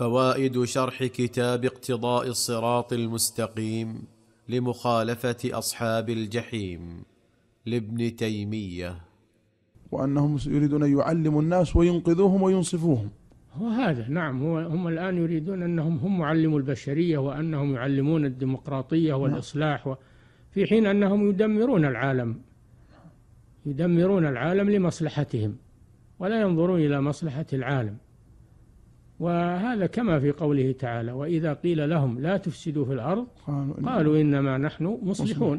فوائد شرح كتاب اقتضاء الصراط المستقيم لمخالفه اصحاب الجحيم لابن تيميه وانهم يريدون ان يعلموا الناس وينقذوهم وينصفوهم هو هذا نعم هو هم الان يريدون انهم هم معلموا البشريه وانهم يعلمون الديمقراطيه نعم. والاصلاح و... في حين انهم يدمرون العالم يدمرون العالم لمصلحتهم ولا ينظرون الى مصلحه العالم وهذا كما في قوله تعالى وإذا قيل لهم لا تفسدوا في الأرض قالوا إنما نحن مصلحون